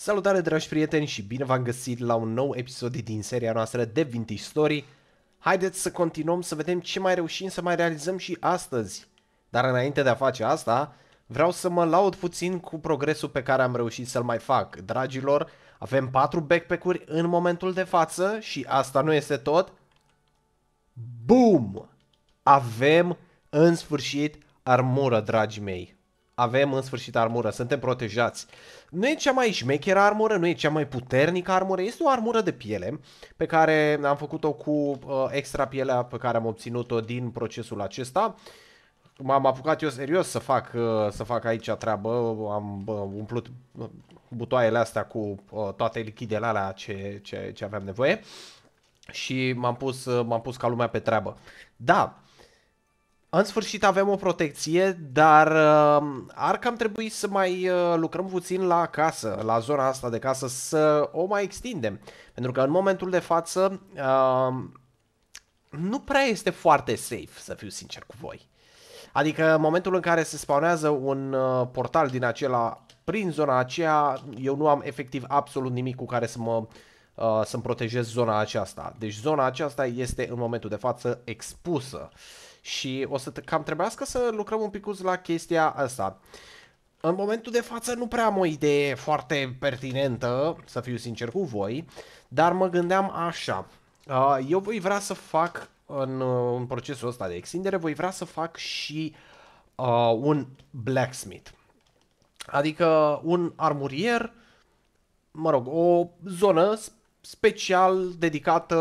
Salutare dragi prieteni și bine v-am găsit la un nou episod din seria noastră de Vintage Story. Haideți să continuăm să vedem ce mai reușim să mai realizăm și astăzi. Dar înainte de a face asta, vreau să mă laud puțin cu progresul pe care am reușit să-l mai fac. Dragilor, avem 4 backpack-uri în momentul de față și asta nu este tot. Boom! Avem în sfârșit armură, dragii mei avem în sfârșit armură, suntem protejați. Nu e cea mai șmecheră armură, nu e cea mai puternică armură, este o armură de piele pe care am făcut-o cu uh, extra pielea pe care am obținut-o din procesul acesta. M-am apucat eu serios să fac, uh, să fac aici treabă, am uh, umplut uh, butoaiele astea cu uh, toate lichidele alea ce, ce, ce aveam nevoie și m-am pus, uh, m-am pus ca lumea pe treabă. Da, în sfârșit avem o protecție, dar uh, ar cam trebui să mai uh, lucrăm puțin la casă, la zona asta de casă, să o mai extindem. Pentru că în momentul de față uh, nu prea este foarte safe, să fiu sincer cu voi. Adică în momentul în care se spawnează un uh, portal din acela prin zona aceea, eu nu am efectiv absolut nimic cu care să mă uh, să-mi protejez zona aceasta. Deci zona aceasta este în momentul de față expusă. Uh, și o să cam trebuiască să lucrăm un pic la chestia asta. În momentul de față nu prea am o idee foarte pertinentă, să fiu sincer cu voi, dar mă gândeam așa. Uh, eu voi vrea să fac în, uh, în procesul ăsta de extindere, voi vrea să fac și uh, un blacksmith. Adică un armurier, mă rog, o zonă special dedicată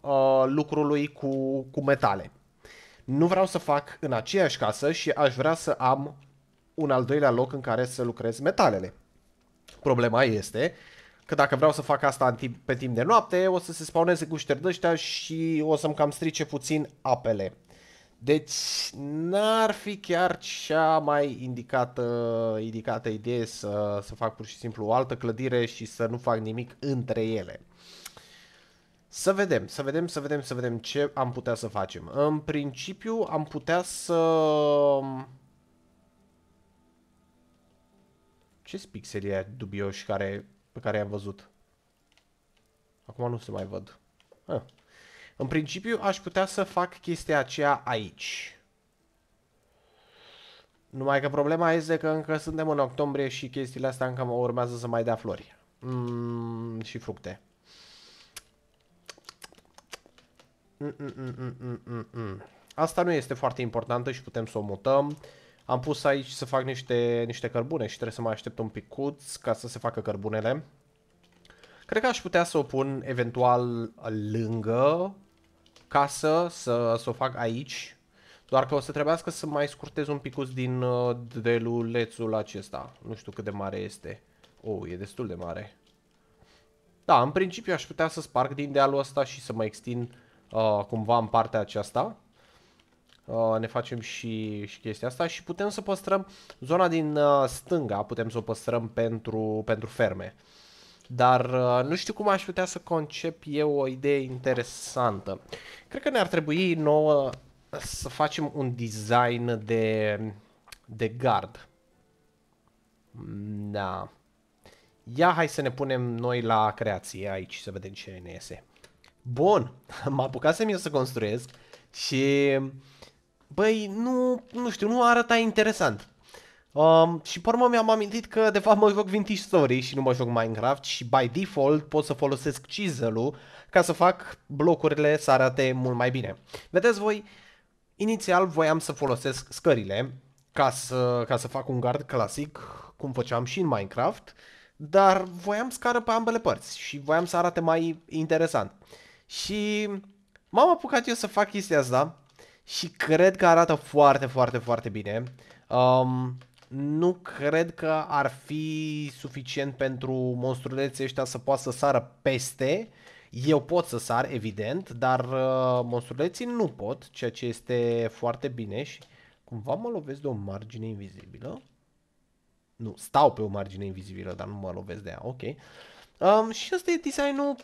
uh, lucrului cu, cu metale nu vreau să fac în aceeași casă și aș vrea să am un al doilea loc în care să lucrez metalele. Problema este că dacă vreau să fac asta în timp, pe timp de noapte, o să se spauneze cu șterdăștea și o să-mi cam strice puțin apele. Deci n-ar fi chiar cea mai indicată, indicată idee să, să fac pur și simplu o altă clădire și să nu fac nimic între ele. Să vedem, să vedem, să vedem, să vedem ce am putea să facem. În principiu am putea să... Ce pixeli e dubioși care, pe care i-am văzut? Acum nu se mai văd. Ah. În principiu aș putea să fac chestia aceea aici. Numai că problema este că încă suntem în octombrie și chestiile astea încă urmează să mai dea flori. Mm, și fructe. Mm, mm, mm, Asta nu este foarte importantă și putem să o mutăm. Am pus aici să fac niște, niște cărbune și trebuie să mai aștept un picuț ca să se facă cărbunele. Cred că aș putea să o pun eventual lângă casă, să, să o fac aici. Doar că o să trebuiască să mai scurtez un picuț din uh, delulețul acesta. Nu știu cât de mare este. Oh, e destul de mare. Da, în principiu aș putea să sparg din dealul ăsta și să mă extind Uh, cumva în partea aceasta. Uh, ne facem și, și chestia asta și putem să păstrăm zona din uh, stânga, putem să o păstrăm pentru, pentru ferme. Dar uh, nu știu cum aș putea să concep eu o idee interesantă. Cred că ne-ar trebui nouă să facem un design de, de gard. Da. Ia hai să ne punem noi la creație aici să vedem ce ne iese. Bun, m-am apucat eu să construiesc și, băi, nu, nu știu, nu arăta interesant. Um, și pe urmă mi-am amintit că de fapt mă joc Vintage Story și nu mă joc Minecraft și by default pot să folosesc chisel ca să fac blocurile să arate mult mai bine. Vedeți voi, inițial voiam să folosesc scările ca să, ca să fac un gard clasic, cum făceam și în Minecraft, dar voiam scară pe ambele părți și voiam să arate mai interesant. Uh, și m-am apucat eu să fac chestia asta și cred că arată foarte, foarte, foarte bine. Um, nu cred că ar fi suficient pentru monstruleții ăștia să poată să sară peste. Eu pot să sar, evident, dar uh, monstruleții nu pot, ceea ce este foarte bine și cumva mă lovesc de o margine invizibilă. Nu, stau pe o margine invizibilă, dar nu mă lovesc de ea, ok. Um, și asta e designul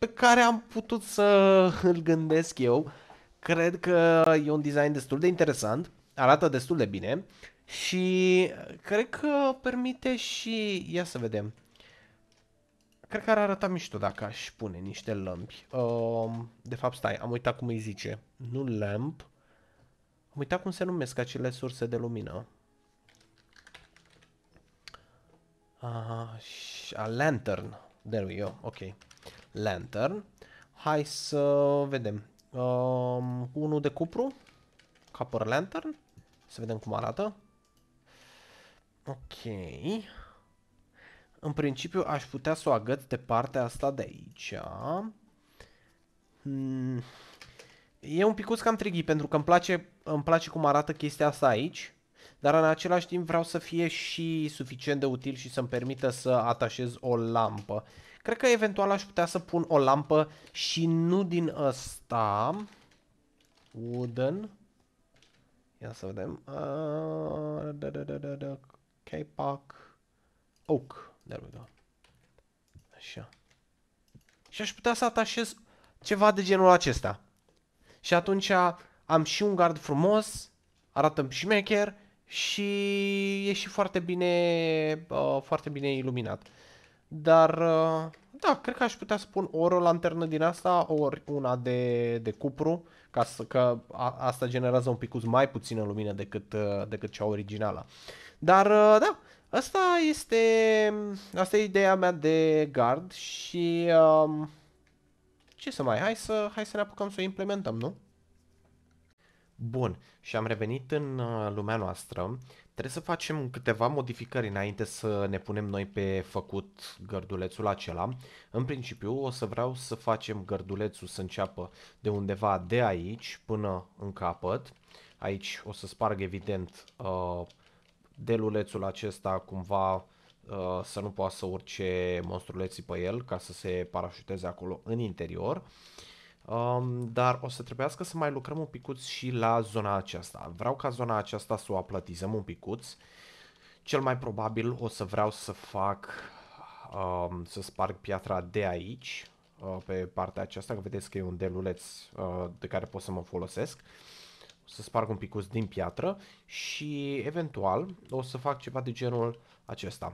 pe care am putut să îl gândesc eu. Cred că e un design destul de interesant, arată destul de bine și cred că permite și, ia să vedem, cred că ar arăta mișto dacă aș pune niște lămpi. Um, de fapt, stai, am uitat cum îi zice, nu lamp, am uitat cum se numesc acele surse de lumină. Uh, a lantern. There we go. Ok. Lantern. Hai să vedem. Um, unul de cupru, Copper Lantern. Să vedem cum arată. Ok. În principiu aș putea să o agăț de partea asta de aici. Hmm. E un picuț cam trighi pentru că îmi place, îmi place cum arată chestia asta aici. Dar în același timp vreau să fie și suficient de util și să-mi permită să atașez o lampă. Cred că eventual aș putea să pun o lampă și nu din ăsta. Wooden. Ia să vedem. da, da, da, da, da. K-Pack. Oak. There we go. Așa. Și aș putea să atașez ceva de genul acesta. Și atunci am și un gard frumos, arată și mecher și e și foarte bine, uh, foarte bine iluminat. Dar, uh, da, cred că aș putea spun ori o lanternă din asta, ori una de, de cupru, ca să, că a, asta generează un pic mai puțină lumină decât, uh, decât cea originală. Dar, uh, da, asta este, asta e ideea mea de gard și um, ce să mai, hai să, hai să ne apucăm să o implementăm, nu? Bun, și am revenit în lumea noastră. Trebuie să facem câteva modificări înainte să ne punem noi pe făcut gărdulețul acela. În principiu o să vreau să facem gărdulețul să înceapă de undeva de aici până în capăt. Aici o să sparg evident uh, delulețul acesta cumva uh, să nu poată să urce monstruleții pe el ca să se parașuteze acolo în interior. Uh, Um, dar o să trebuiască să mai lucrăm un picuț și la zona aceasta. Vreau ca zona aceasta să o aplatizăm un picuț. Cel mai probabil o să vreau să fac, um, să sparg piatra de aici, uh, pe partea aceasta, că vedeți că e un deluleț uh, de care pot să mă folosesc. O să sparg un picuț din piatră și eventual o să fac ceva de genul acesta.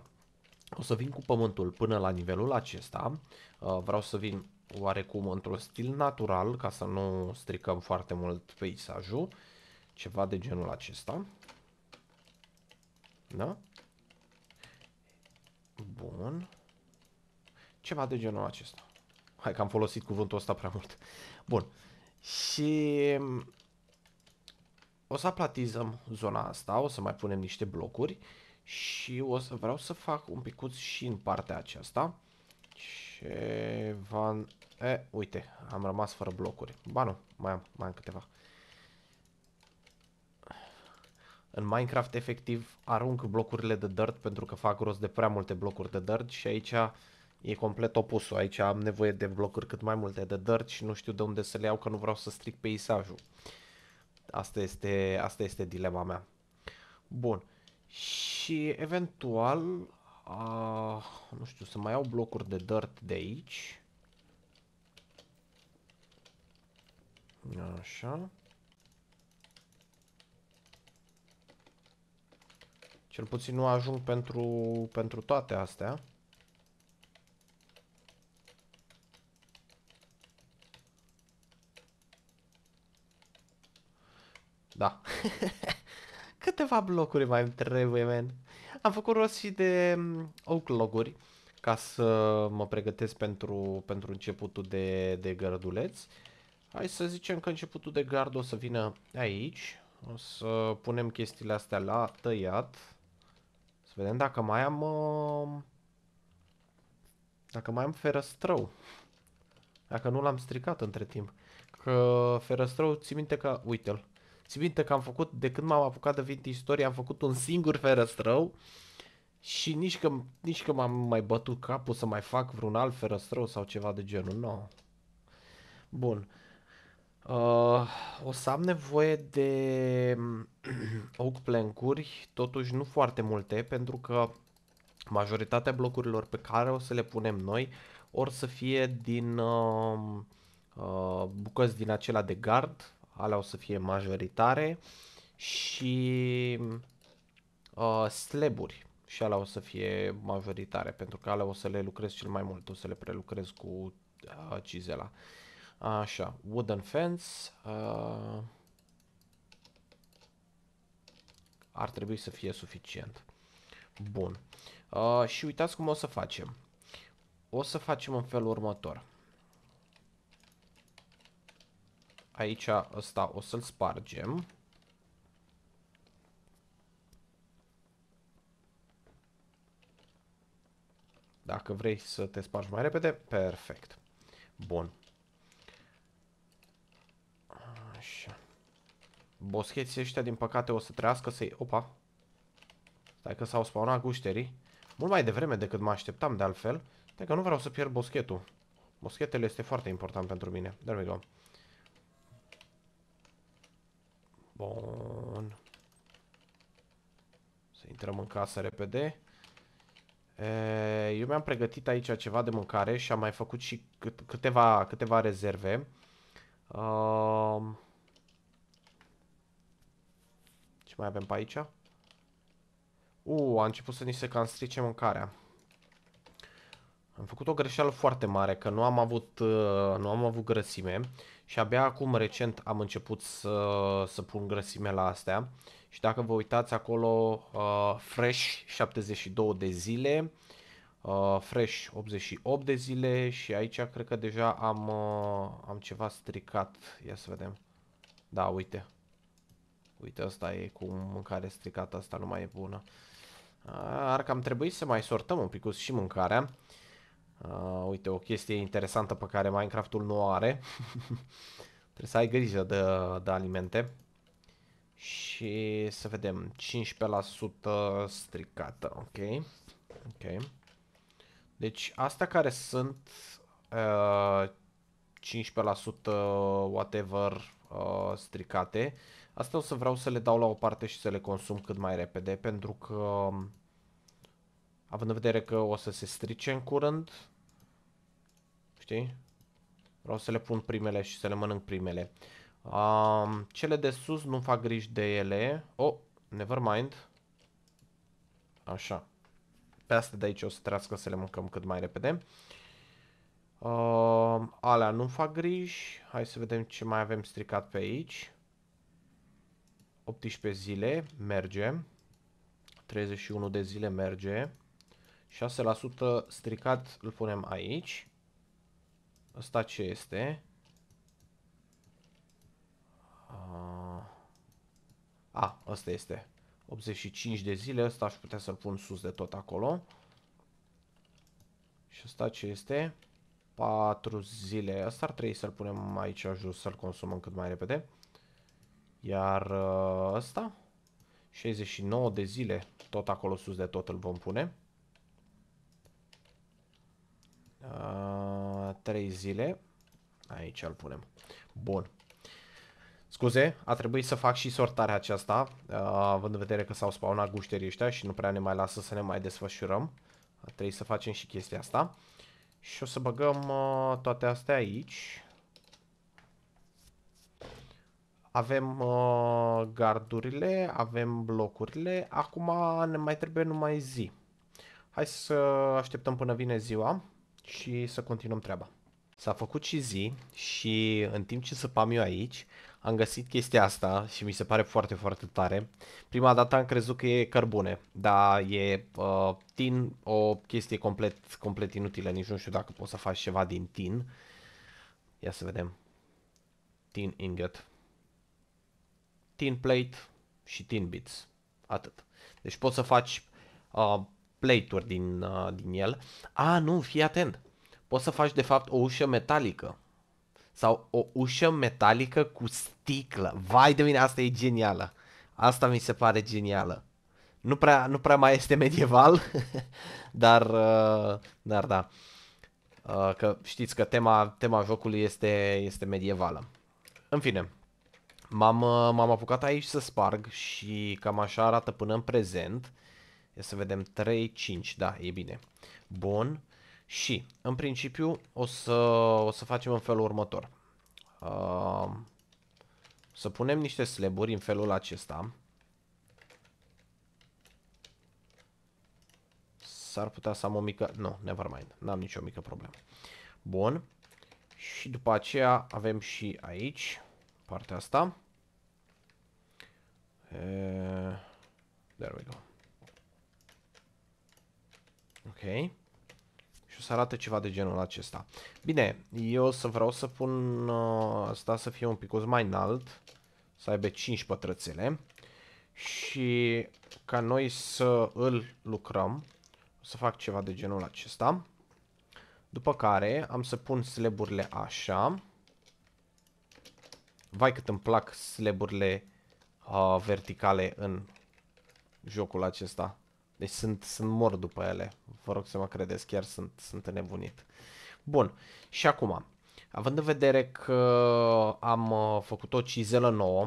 O să vin cu pământul până la nivelul acesta, uh, vreau să vin oarecum într-un stil natural, ca să nu stricăm foarte mult peisajul, ceva de genul acesta. Da? Bun. Ceva de genul acesta. Hai că am folosit cuvântul ăsta prea mult. Bun. Și mm, o să aplatizăm zona asta, o să mai punem niște blocuri și o să vreau să fac un picuț și în partea aceasta. Și ce van... E, uite, am rămas fără blocuri. Ba nu, mai am, mai am câteva. În Minecraft, efectiv, arunc blocurile de dirt pentru că fac rost de prea multe blocuri de dirt și aici e complet opusul. Aici am nevoie de blocuri cât mai multe de dirt și nu știu de unde să le iau că nu vreau să stric peisajul. Asta este, asta este dilema mea. Bun. Și eventual Uh, nu știu, să mai iau blocuri de dirt de aici. Așa. Cel puțin nu ajung pentru, pentru toate astea. Da. Câteva blocuri mai trebuie, men. Am făcut rost și de mm, loguri ca să mă pregătesc pentru, pentru începutul de, de gărduleț. Hai să zicem că începutul de gard o să vină aici. O să punem chestiile astea la tăiat. Să vedem dacă mai am... Mm, dacă mai am ferăstrău. Dacă nu l-am stricat între timp. Că ferăstrău, ții minte că... Uite-l. Țin minte că am făcut, de când m-am apucat de vinti istorie. am făcut un singur ferăstrău și nici că, nici că m-am mai bătut capul să mai fac vreun alt ferăstrău sau ceva de genul, nu. No. Bun. Uh, o să am nevoie de oak plancuri, totuși nu foarte multe, pentru că majoritatea blocurilor pe care o să le punem noi or să fie din uh, uh, bucăți din acela de gard, alea o să fie majoritare și uh, sleburi și alea o să fie majoritare pentru că alea o să le lucrez cel mai mult, o să le prelucrez cu uh, cizela. Așa, wooden fence, uh, ar trebui să fie suficient. Bun. Uh, și uitați cum o să facem. O să facem în felul următor. Aici ăsta o să-l spargem. Dacă vrei să te spargi mai repede, perfect. Bun. Așa. Boscheții ăștia, din păcate, o să trească să-i... Opa! Stai că s-au spawnat gușterii. Mult mai devreme decât mă așteptam, de altfel. Stai că nu vreau să pierd boschetul. Boschetele este foarte important pentru mine. There we go. Bun. Să intrăm în casă repede. Eu mi-am pregătit aici ceva de mâncare și am mai făcut și cât, câteva, câteva rezerve. ce mai avem pe aici? U, a început să ni se constrice mâncarea. Am făcut o greșeală foarte mare, că nu am avut, uh, nu am avut grăsime și abia acum recent am început să, să pun grăsime la astea și dacă vă uitați acolo uh, Fresh 72 de zile, uh, Fresh 88 de zile și aici cred că deja am, uh, am ceva stricat, ia să vedem, da uite, uite asta e cu mâncare stricată, asta nu mai e bună. Ar cam trebui să mai sortăm un pic și mâncarea. Uh, uite, o chestie interesantă pe care Minecraft-ul nu are. Trebuie să ai grijă de, de alimente. Și să vedem, 15% stricată, ok. Ok. Deci astea care sunt uh, 15% whatever uh, stricate, asta o să vreau să le dau la o parte și să le consum cât mai repede pentru că Având în vedere că o să se strice în curând. Știi? Vreau să le pun primele și să le mănânc primele. Um, cele de sus nu fac griji de ele. Oh, never mind. Așa. Pe astea de aici o să trească să le mâncăm cât mai repede. Um, alea nu fac griji. Hai să vedem ce mai avem stricat pe aici. 18 zile, merge. 31 de zile, merge. 6% stricat îl punem aici. Asta ce este? A, asta este. 85 de zile, asta aș putea să-l pun sus de tot acolo. Și asta ce este? 4 zile. Asta ar trebui să-l punem aici jos, să-l consumăm cât mai repede. Iar ă, ăsta? 69 de zile, tot acolo sus de tot îl vom pune. 3 ah, zile. Aici îl punem. Bun. Scuze, a trebuit să fac și sortarea aceasta, uh, având în vedere că s-au spawnat gușterii ăștia și nu prea ne mai lasă să ne mai desfășurăm. Trebuie să facem și chestia asta. Și o să băgăm uh, toate astea aici. Avem uh, gardurile, avem blocurile, acum ne mai trebuie numai zi. Hai să așteptăm până vine ziua și să continuăm treaba. S-a făcut și zi și în timp ce săpam eu aici, am găsit chestia asta și mi se pare foarte, foarte tare. Prima dată am crezut că e cărbune, dar e uh, tin, o chestie complet, complet inutilă, nici nu știu dacă poți să faci ceva din tin. Ia să vedem. Tin ingot. Tin plate și tin bits. Atât. Deci poți să faci uh, plate-uri din, uh, din el. A, nu, fii atent. Poți să faci de fapt o ușă metalică sau o ușă metalică cu sticlă. Vai de mine, asta e genială. Asta mi se pare genială. Nu prea, nu prea mai este medieval, dar, uh, dar da. Uh, că știți că tema, tema jocului este, este medievală. În fine, m-am, m-am apucat aici să sparg și cam așa arată până în prezent. Ia să vedem, 3, 5, da, e bine. Bun. Și, în principiu, o să, o să facem în felul următor. Uh, să punem niște sleburi în felul acesta. S-ar putea să am o mică... Nu, no, mind. N-am nicio mică problemă. Bun. Și după aceea avem și aici partea asta. Uh, there we go. Ok. Și o să arate ceva de genul acesta. Bine, eu să vreau să pun uh, asta să fie un pic mai înalt, să aibă 5 pătrățele și ca noi să îl lucrăm, o să fac ceva de genul acesta. După care am să pun sleburile așa. Vai cât îmi plac sleburile uh, verticale în jocul acesta. Deci sunt, sunt mor după ele. Vă rog să mă credeți, chiar sunt, sunt nebunit. Bun, și acum, având în vedere că am uh, făcut o cizelă nouă,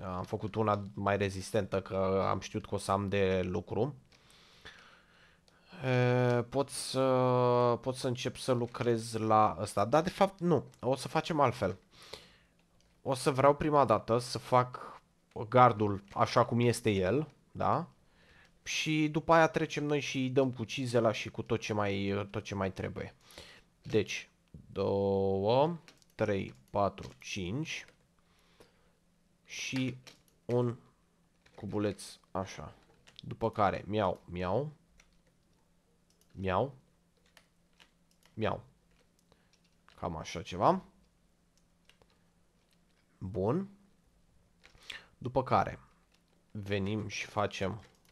uh, am făcut una mai rezistentă că am știut că o să am de lucru, pot să, pot să încep să lucrez la ăsta, dar de fapt nu, o să facem altfel. O să vreau prima dată să fac gardul așa cum este el, da? și după aia trecem noi și îi dăm cu cizela și cu tot ce mai, tot ce mai trebuie. Deci, 2, 3, 4, 5 și un cubuleț așa. După care, miau, miau, miau, miau. Cam așa ceva. Bun. După care venim și facem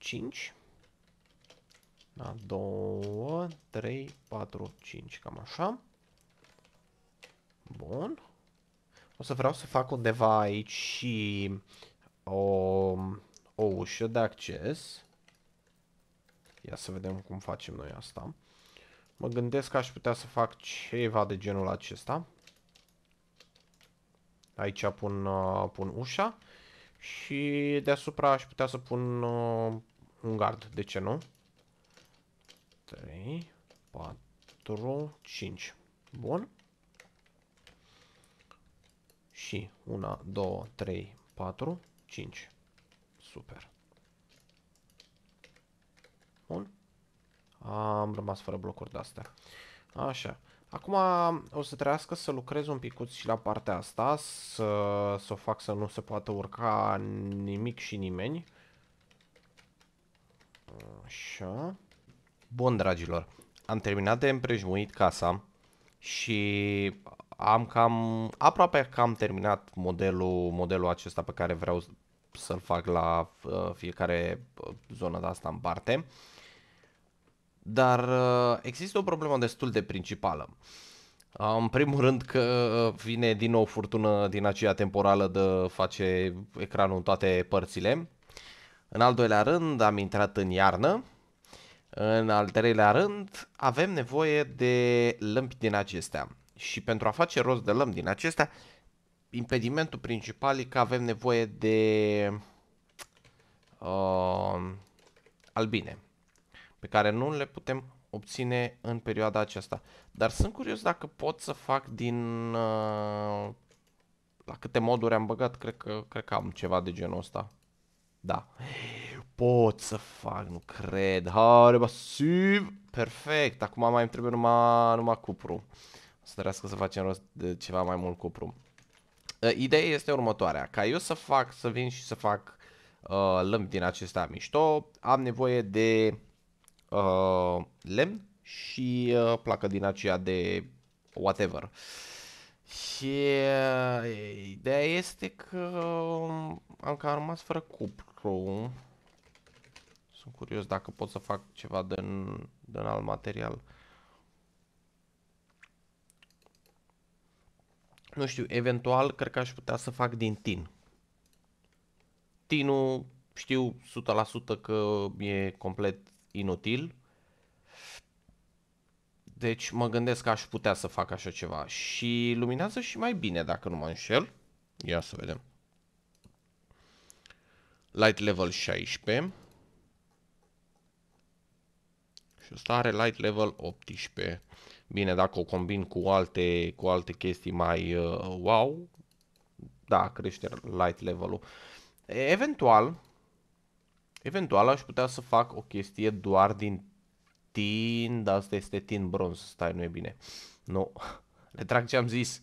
5. Da, 2, 3, 4, 5, cam așa. Bun. O să vreau să fac undeva aici și o, o ușă de acces. Ia să vedem cum facem noi asta. Mă gândesc că aș putea să fac ceva de genul acesta. Aici pun, uh, pun ușa și deasupra aș putea să pun uh, un gard, de ce nu? 3, 4, 5. Bun. Și 1, 2, 3, 4, 5. Super. Bun. Am rămas fără blocuri de-astea. Așa. Acum o să trească să lucrez un picuț și la partea asta, să, să o fac să nu se poată urca nimic și nimeni. Așa. Bun, dragilor. Am terminat de împrejmuit casa și am cam, aproape că am terminat modelul, modelul acesta pe care vreau să-l fac la uh, fiecare uh, zonă de asta în parte. Dar uh, există o problemă destul de principală. Uh, în primul rând că uh, vine din nou furtună din aceea temporală de face ecranul în toate părțile în al doilea rând am intrat în iarnă. În al treilea rând avem nevoie de lămpi din acestea. Și pentru a face rost de lămpi din acestea, impedimentul principal e că avem nevoie de uh, albine, pe care nu le putem obține în perioada aceasta. Dar sunt curios dacă pot să fac din... Uh, la câte moduri am băgat, cred că, cred că am ceva de genul ăsta. Da. Pot să fac, nu cred. Haide, masiv. Perfect. Acum mai îmi trebuie numai, numai cupru. O să trească să facem rost de ceva mai mult cupru. Ă, ideea este următoarea. Ca eu să fac, să vin și să fac uh, lămpi din acestea mișto, am nevoie de uh, lemn și uh, placă din aceea de whatever. Uh, și ideea este că um, am cam rămas fără cupru. Sunt curios dacă pot să fac ceva din, din alt material. Nu știu, eventual cred că aș putea să fac din tin. Tinul știu 100% că e complet inutil, deci mă gândesc că aș putea să fac așa ceva. Și luminează și mai bine, dacă nu mă înșel. Ia să vedem. Light level 16. Și ăsta are light level 18. Bine, dacă o combin cu alte, cu alte chestii mai uh, wow, da, crește light level-ul. Eventual, eventual aș putea să fac o chestie doar din tin, dar asta este tin bronz, stai, nu e bine. Nu, retrag ce am zis.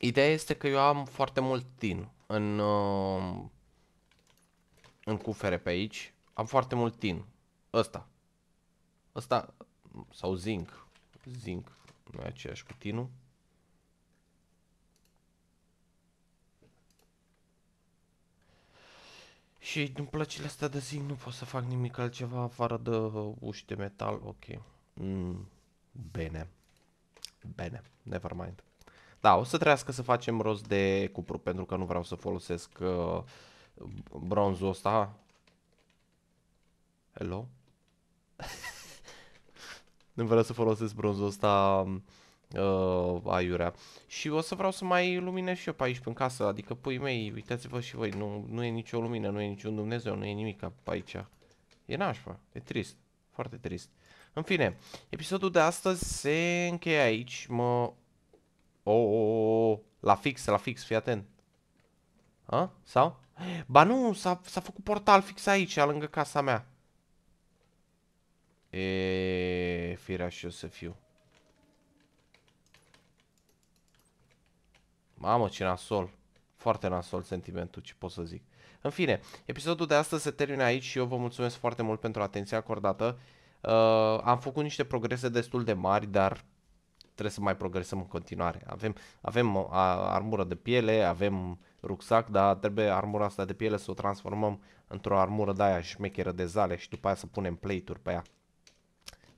Ideea este că eu am foarte mult tin în, uh, în cufere pe aici. Am foarte mult tin. Ăsta. Ăsta, sau zinc. Zinc, nu e aceeași cu tinul. Și din plăcile astea de zi nu pot să fac nimic altceva afară de uși de metal, ok. Mm, bine. Bine, never mind. Da, o să trească să facem rost de cupru, pentru că nu vreau să folosesc uh, bronzul ăsta. Hello? nu vreau să folosesc bronzul ăsta um, uh, aiurea. Și o să vreau să mai luminez și eu pe aici, pe în casă, adică pui mei, uitați-vă și voi, nu, nu e nicio lumină, nu e niciun Dumnezeu, nu e nimic pe aici. E nașpa, e trist, foarte trist. În fine, episodul de astăzi se încheie aici, mă... O, oh oh, oh, oh, oh, la fix, la fix, fii atent. A? Sau? Ba nu, s-a făcut portal fix aici, lângă casa mea. E, firea și eu să fiu. Mamă, ce nasol. Foarte nasol sentimentul, ce pot să zic. În fine, episodul de astăzi se termină aici și eu vă mulțumesc foarte mult pentru atenția acordată. Uh, am făcut niște progrese destul de mari, dar trebuie să mai progresăm în continuare. Avem, avem a, uh, armură de piele, avem rucsac, dar trebuie armura asta de piele să o transformăm într-o armură de aia șmecheră de zale și după aia să punem plate-uri pe ea.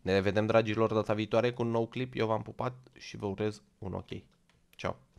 Ne vedem dragilor, data viitoare cu un nou clip. Eu v-am pupat și vă urez un ok. Ciao.